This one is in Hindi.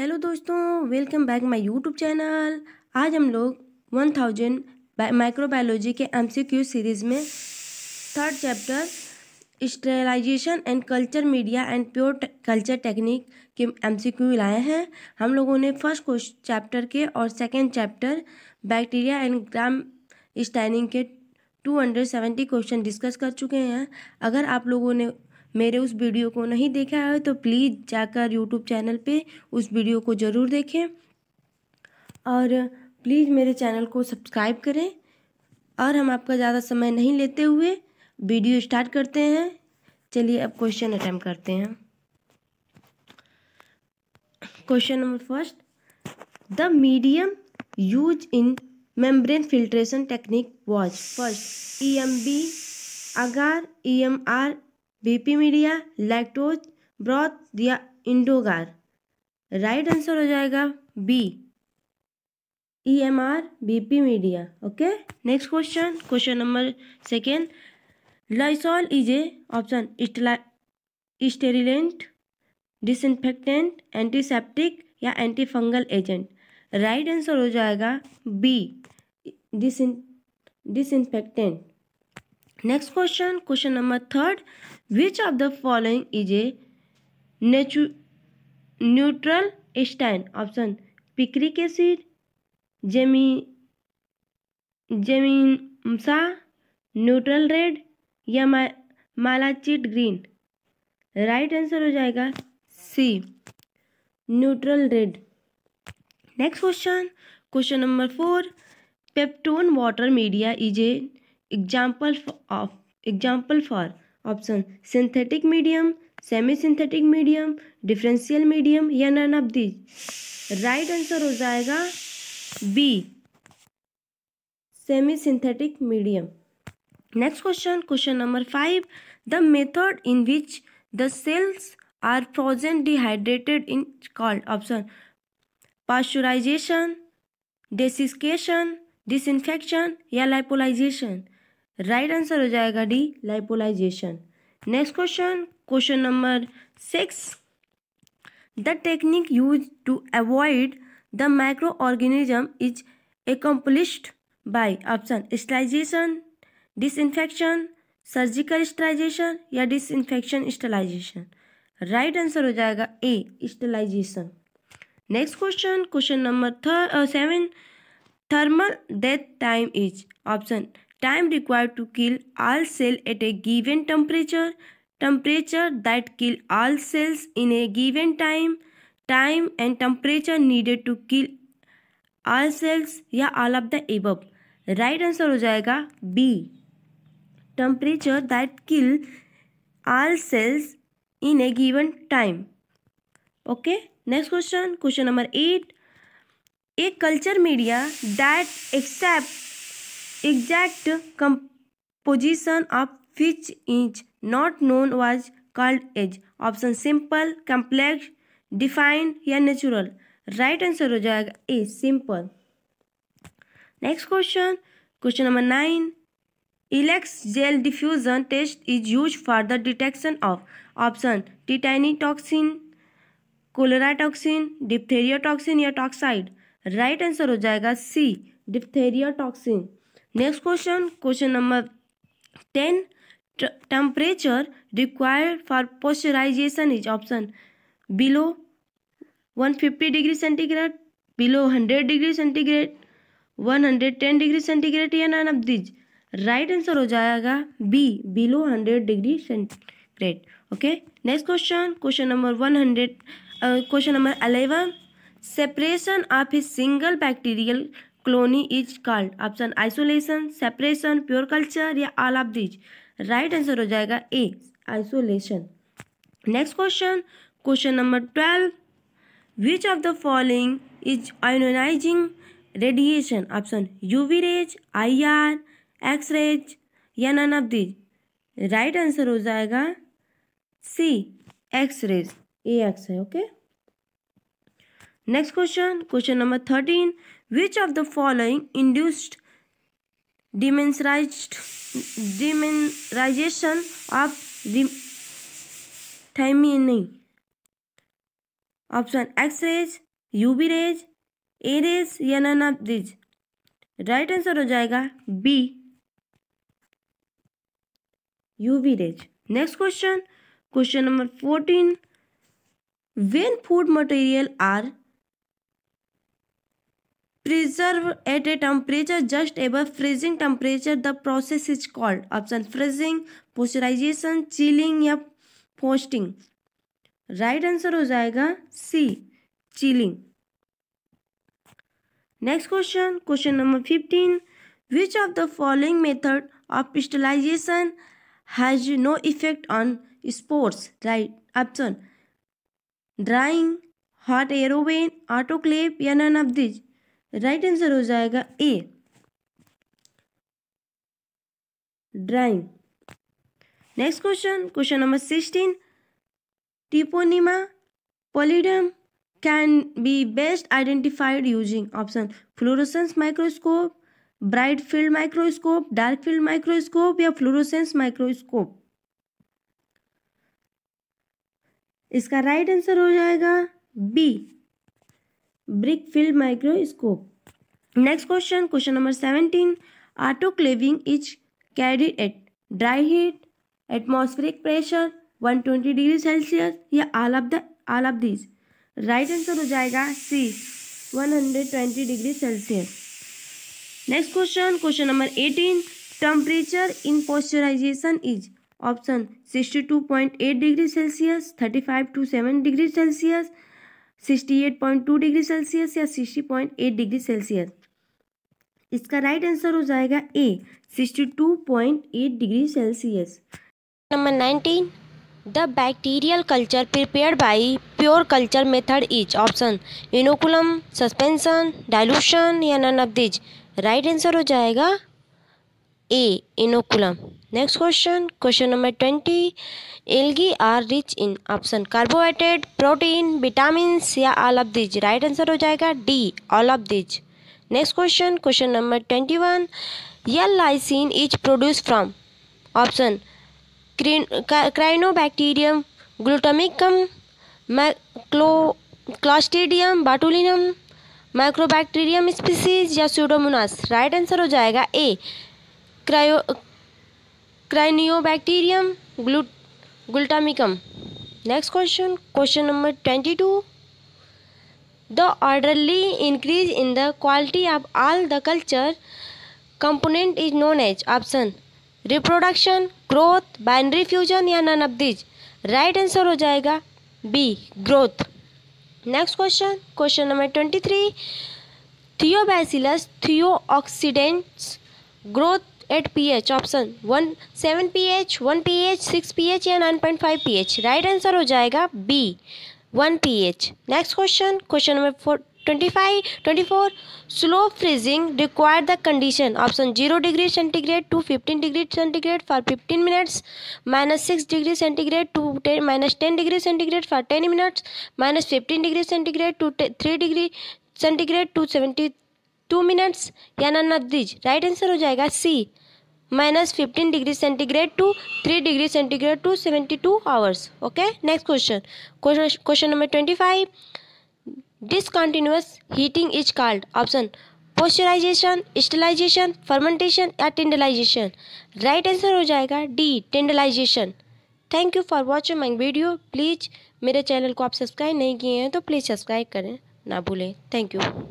हेलो दोस्तों welcome back my YouTube channel आज हम लोग वन थाउजेंड माइक्रोबायोलॉजी के एमसीक्यू सीरीज़ में third chapter sterilization and culture media and pure culture technique के एमसीक्यू लाए हैं हम लोगों ने फर्स्ट चैप्टर के और second chapter bacteria and gram staining के two hundred seventy question discuss कर चुके हैं अगर आप लोगों ने मेरे उस वीडियो को नहीं देखा है तो प्लीज़ जाकर यूट्यूब चैनल पे उस वीडियो को ज़रूर देखें और प्लीज़ मेरे चैनल को सब्सक्राइब करें और हम आपका ज़्यादा समय नहीं लेते हुए वीडियो स्टार्ट करते हैं चलिए अब क्वेश्चन अटैम्प्ट करते हैं question number first the medium use in filtration technique was first E M B agar E M R BP media lactose broth या इंडोगार राइट आंसर हो जाएगा B E M R B P media okay next question question number second Lysol is a option sterilant disinfectant antiseptic या anti fungal agent right answer हो जाएगा B dis disinfectant next question question number third which of the following is a neu neutral stain option picric acid Giem Giemsa neutral red या ma, malachite green right answer हो जाएगा C neutral red next question question number four peptone water media is a example of example for option synthetic medium semi synthetic medium differential medium या none of these right answer हो जाएगा B semi synthetic medium next question question number five the method in which the sales are frozen dehydrated in called option pasteurization desiccation disinfection या लाइपोलाइजेशन राइट आंसर हो जाएगा D lyophilization next question question number six the technique use to avoid the micro organism is accomplished by option sterilization disinfection surgical sterilization या डिसइंफेक्शन स्टलाइजेशन राइट आंसर हो जाएगा A sterilization next question question number seven thermal death time is option time required to kill all cell at a given temperature temperature that kill all cells in a given time time and temperature needed to kill all cells या all of the above right answer हो जाएगा B temperature that kill all cells in a given time okay next question question number 8 a culture media that accept exact composition of which is not known was called as option simple complex defined या नेचुरल राइट आंसर हो जाएगा A simple next question question number nine Elek's gel diffusion test is use for the detection of option tetanus toxin cholera toxin diphtheria toxin या टॉक्साइड राइट आंसर हो जाएगा C diphtheria toxin next question question number ten temperature required for pasteurization is option below 150 degree centigrade below hundred degree centigrade one hundred ten degree centigrade या nine of these right answer हो जाएगा B below hundred degree centigrade okay next question question number one hundred question number eleven separation of a single bacterial colony is called option isolation separation pure culture या all of these right answer हो जाएगा A isolation next question question number twelve which of the following is ionizing radiation option uv rays ir x rays या none of these right answer हो जाएगा C X rays A X है okay next question question number thirteen which of the following induced demineralized demineralization of thiamine option x rays uv rays A rays या none of these right answer हो जाएगा B UV rays next question question number fourteen when food material are preserve at a temperature just above freezing temperature the process is called option freezing pasteurization chilling या पोस्टिंग राइट आंसर हो जाएगा C chilling next question question number fifteen which of the following method of sterilization has no effect on spores right option drawing hot air oven autoclave या none of these right answer हो जाएगा A drying next question question number sixteen Treponema pallidum can be best identified using option fluorescence microscope bright field microscope dark field microscope या फ्लोरोसेंस माइक्रोस्कोप इसका राइट right आंसर हो जाएगा B bright field microscope next question question number seventeen autoclaving is carried at dry heat atmospheric pressure 120 degree Celsius या all of the all of this right answer हो जाएगा C 120 degree Celsius next question question number eighteen temperature in pasteurization is option sixty two point eight degree Celsius thirty five to seven degree Celsius 68.2 degree Celsius या 60.8 डिग्री सेल्सियस इसका राइट आंसर हो जाएगा A 62.8 degree Celsius number 19 the bacterial culture prepare by pure culture method is option inoculum suspension dilution या none of these right answer हो जाएगा ए inoculum next question question number twenty algae are rich in option carbohydrate protein vitamin या all of these right answer हो जाएगा D all of these next question question number twenty one L lysine is produce from option Corynebacterium glutamicum micro Clostridium botulinum Microbacterium species या सूडोमोनास राइट आंसर हो जाएगा A cryo Corynebacterium glu glutamicum next question question number twenty two the orderly increase in the quality of all the culture component is known as option reproduction growth binary fusion या none of these right answer हो जाएगा B growth next question question number twenty three Thiobacillus thio oxidants growth at P H option one seven P H one P H six P H या nine point five P H right answer हो जाएगा B one P H next question question number four twenty five twenty four slow freezing require the condition option zero degree centigrade to fifteen degree centigrade for fifteen minutes minus six degree centigrade to ten minus ten degree centigrade for ten minutes minus fifteen degree centigrade to three degree centigrade to seventy two minutes या नन राइट आंसर हो जाएगा C minus fifteen degree centigrade to three degree centigrade to seventy two hours okay next question question number twenty five discontinuous heating is called option pasteurization sterilization fermentation या टेंडलाइजेशन राइट आंसर हो जाएगा D tyndallization thank you for watching my video please मेरे चैनल को आप सब्सक्राइब नहीं किए हैं तो प्लीज़ सब्सक्राइब करें ना भूलें थैंक यू